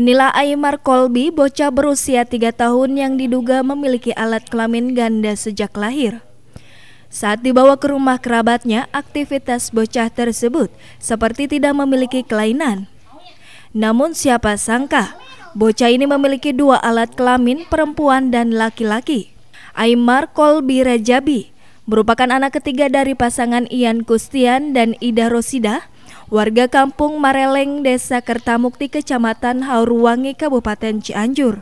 Inilah Aymar Kolbi, bocah berusia 3 tahun yang diduga memiliki alat kelamin ganda sejak lahir. Saat dibawa ke rumah kerabatnya, aktivitas bocah tersebut seperti tidak memiliki kelainan. Namun siapa sangka, bocah ini memiliki dua alat kelamin perempuan dan laki-laki. Aymar Kolbi Rajabi merupakan anak ketiga dari pasangan Ian Kustian dan Ida Rosida warga kampung Mareleng, Desa Kertamukti, Kecamatan Hauruwangi, Kabupaten Cianjur.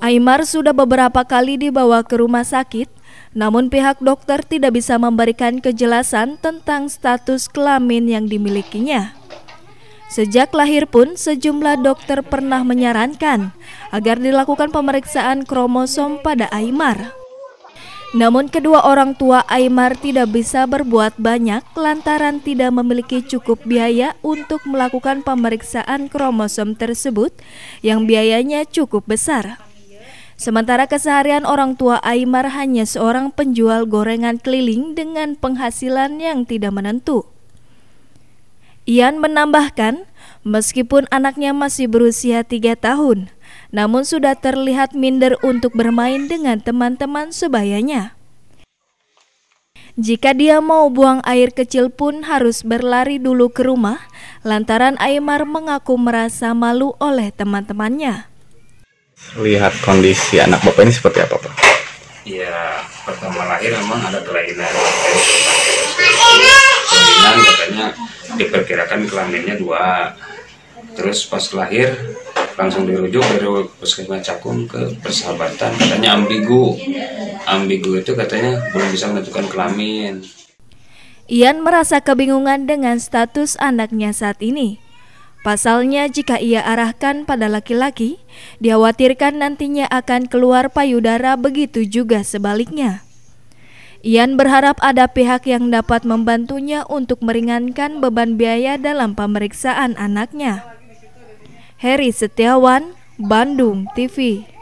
Aymar sudah beberapa kali dibawa ke rumah sakit, namun pihak dokter tidak bisa memberikan kejelasan tentang status kelamin yang dimilikinya. Sejak lahir pun, sejumlah dokter pernah menyarankan agar dilakukan pemeriksaan kromosom pada Aymar. Namun kedua orang tua Aymar tidak bisa berbuat banyak lantaran tidak memiliki cukup biaya untuk melakukan pemeriksaan kromosom tersebut yang biayanya cukup besar. Sementara keseharian orang tua Aymar hanya seorang penjual gorengan keliling dengan penghasilan yang tidak menentu. Ian menambahkan, Meskipun anaknya masih berusia tiga tahun, namun sudah terlihat minder untuk bermain dengan teman-teman sebayanya. Jika dia mau buang air kecil pun harus berlari dulu ke rumah lantaran Aymar mengaku merasa malu oleh teman-temannya. Lihat kondisi anak bapak ini seperti apa pak? Ya pertama lahir memang ada kelainan kelainan katanya diperkirakan kelaminnya dua terus pas lahir langsung dirujuk dari puskesmas Cakung ke persahabatan katanya ambigu ambigu itu katanya belum bisa menentukan kelamin Ian merasa kebingungan dengan status anaknya saat ini. Pasalnya, jika ia arahkan pada laki-laki, dikhawatirkan nantinya akan keluar payudara, begitu juga sebaliknya. Ian berharap ada pihak yang dapat membantunya untuk meringankan beban biaya dalam pemeriksaan anaknya. Heri Setiawan, Bandung TV